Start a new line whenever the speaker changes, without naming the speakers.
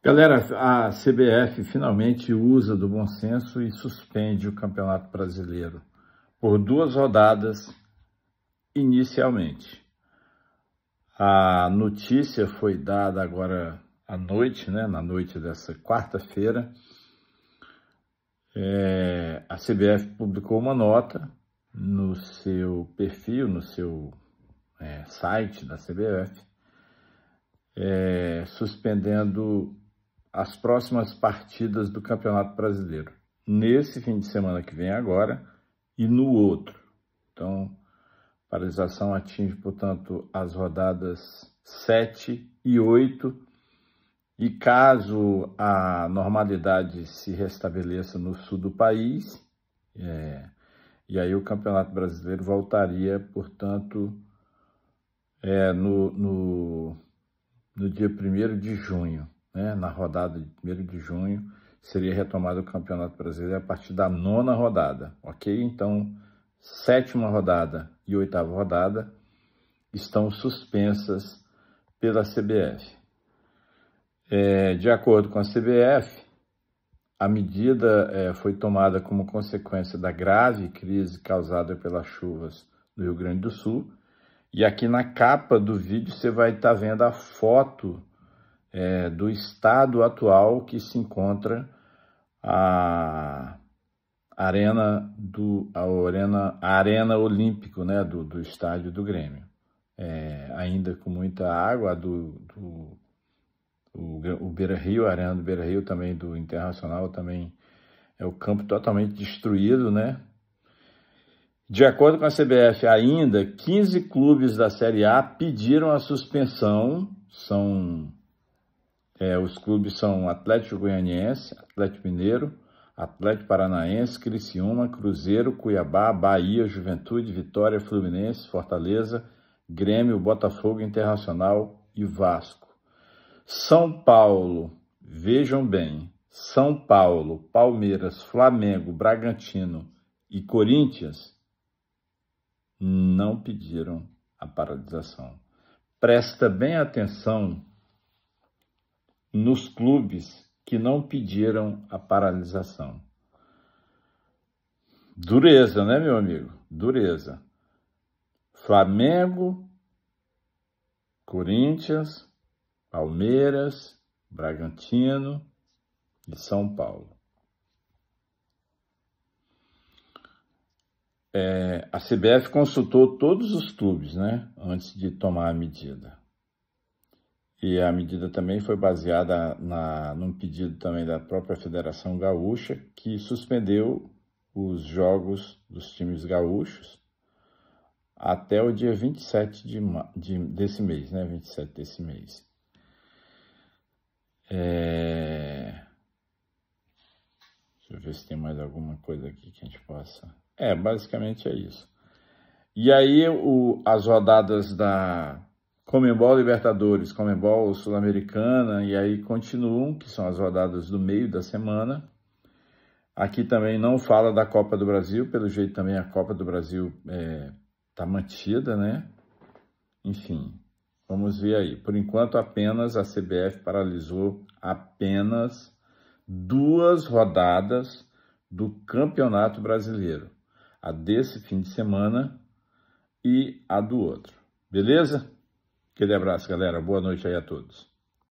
Galera, a CBF finalmente usa do bom senso e suspende o Campeonato Brasileiro por duas rodadas inicialmente. A notícia foi dada agora à noite, né, na noite dessa quarta-feira. É, a CBF publicou uma nota no seu perfil, no seu é, site da CBF, é, suspendendo as próximas partidas do Campeonato Brasileiro, nesse fim de semana que vem agora e no outro. Então, a paralisação atinge, portanto, as rodadas 7 e 8. E caso a normalidade se restabeleça no sul do país, é, e aí o Campeonato Brasileiro voltaria, portanto, é, no, no, no dia 1 de junho né, na rodada de 1 de junho, seria retomado o Campeonato Brasileiro a partir da nona rodada, ok? Então, sétima rodada e oitava rodada estão suspensas pela CBF. É, de acordo com a CBF, a medida é, foi tomada como consequência da grave crise causada pelas chuvas no Rio Grande do Sul. E aqui na capa do vídeo você vai estar tá vendo a foto é, do estado atual que se encontra a arena do a arena, a arena olímpico né do, do estádio do Grêmio é, ainda com muita água do, do o, o Beira Rio a arena do Beira Rio também do Internacional também é o campo totalmente destruído né de acordo com a CBF, ainda 15 clubes da Série A pediram a suspensão, são é, os clubes são Atlético Goianiense, Atlético Mineiro, Atlético Paranaense, Criciúma, Cruzeiro, Cuiabá, Bahia, Juventude, Vitória, Fluminense, Fortaleza, Grêmio, Botafogo Internacional e Vasco. São Paulo, vejam bem, São Paulo, Palmeiras, Flamengo, Bragantino e Corinthians não pediram a paralisação. Presta bem atenção nos clubes que não pediram a paralisação. Dureza, né, meu amigo? Dureza. Flamengo, Corinthians, Palmeiras, Bragantino e São Paulo. É, a CBF consultou todos os clubes, né, antes de tomar a medida. E a medida também foi baseada na, num pedido também da própria Federação Gaúcha, que suspendeu os jogos dos times gaúchos até o dia 27 de, de, desse mês, né? 27 desse mês. É... Deixa eu ver se tem mais alguma coisa aqui que a gente possa. É, basicamente é isso. E aí o, as rodadas da Comembol Libertadores, Comembol Sul-Americana, e aí continuam, que são as rodadas do meio da semana. Aqui também não fala da Copa do Brasil, pelo jeito também a Copa do Brasil está é, tá mantida, né? Enfim, vamos ver aí. Por enquanto, apenas a CBF paralisou apenas duas rodadas do Campeonato Brasileiro, a desse fim de semana e a do outro. Beleza? Aquele abraço, galera. Boa noite aí a todos.